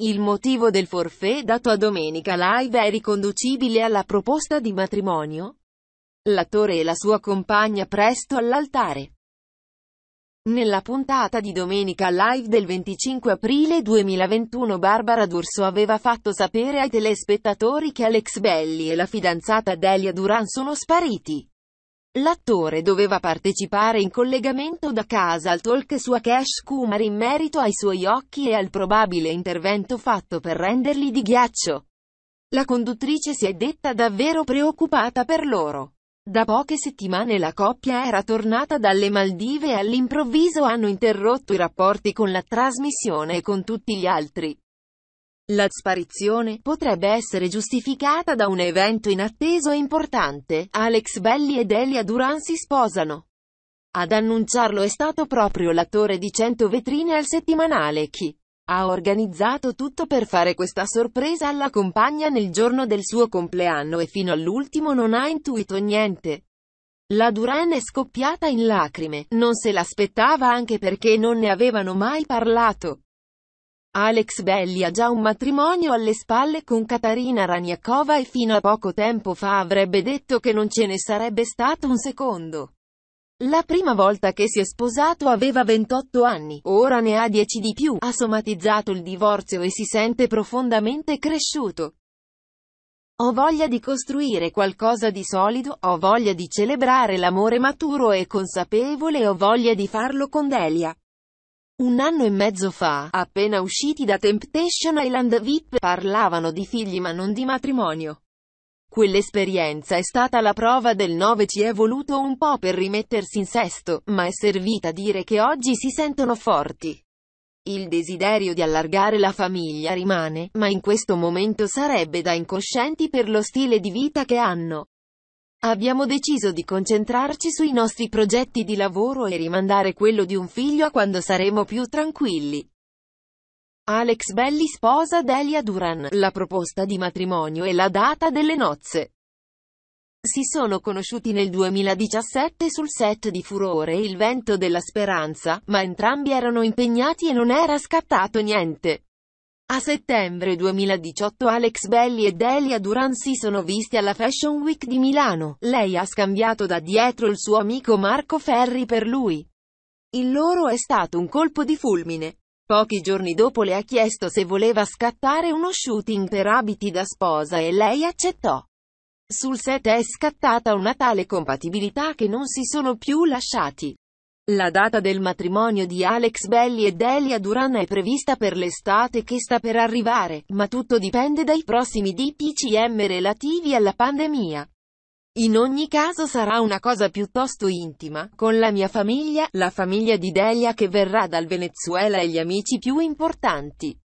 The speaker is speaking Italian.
Il motivo del forfè dato a Domenica Live è riconducibile alla proposta di matrimonio. L'attore e la sua compagna presto all'altare. Nella puntata di Domenica Live del 25 aprile 2021 Barbara D'Urso aveva fatto sapere ai telespettatori che Alex Belli e la fidanzata Delia Duran sono spariti. L'attore doveva partecipare in collegamento da casa al talk su Akash Kumar in merito ai suoi occhi e al probabile intervento fatto per renderli di ghiaccio. La conduttrice si è detta davvero preoccupata per loro. Da poche settimane la coppia era tornata dalle Maldive e all'improvviso hanno interrotto i rapporti con la trasmissione e con tutti gli altri. La sparizione potrebbe essere giustificata da un evento inatteso e importante. Alex Belli ed Elia Duran si sposano. Ad annunciarlo è stato proprio l'attore di 100 vetrine al settimanale chi ha organizzato tutto per fare questa sorpresa alla compagna nel giorno del suo compleanno e fino all'ultimo non ha intuito niente. La Duran è scoppiata in lacrime, non se l'aspettava anche perché non ne avevano mai parlato. Alex Belli ha già un matrimonio alle spalle con Katarina Raniakova e fino a poco tempo fa avrebbe detto che non ce ne sarebbe stato un secondo. La prima volta che si è sposato aveva 28 anni, ora ne ha 10 di più, ha somatizzato il divorzio e si sente profondamente cresciuto. Ho voglia di costruire qualcosa di solido, ho voglia di celebrare l'amore maturo e consapevole, ho voglia di farlo con Delia. Un anno e mezzo fa, appena usciti da Temptation Island VIP, parlavano di figli ma non di matrimonio. Quell'esperienza è stata la prova del 9 ci è voluto un po' per rimettersi in sesto, ma è servita a dire che oggi si sentono forti. Il desiderio di allargare la famiglia rimane, ma in questo momento sarebbe da incoscienti per lo stile di vita che hanno. Abbiamo deciso di concentrarci sui nostri progetti di lavoro e rimandare quello di un figlio a quando saremo più tranquilli. Alex Belli sposa Delia Duran, la proposta di matrimonio e la data delle nozze. Si sono conosciuti nel 2017 sul set di Furore e Il Vento della Speranza, ma entrambi erano impegnati e non era scattato niente. A settembre 2018 Alex Belli e Delia Duran si sono visti alla Fashion Week di Milano. Lei ha scambiato da dietro il suo amico Marco Ferri per lui. Il loro è stato un colpo di fulmine. Pochi giorni dopo le ha chiesto se voleva scattare uno shooting per abiti da sposa e lei accettò. Sul set è scattata una tale compatibilità che non si sono più lasciati. La data del matrimonio di Alex Belli e Delia Duran è prevista per l'estate che sta per arrivare, ma tutto dipende dai prossimi DPCM relativi alla pandemia. In ogni caso sarà una cosa piuttosto intima, con la mia famiglia, la famiglia di Delia che verrà dal Venezuela e gli amici più importanti.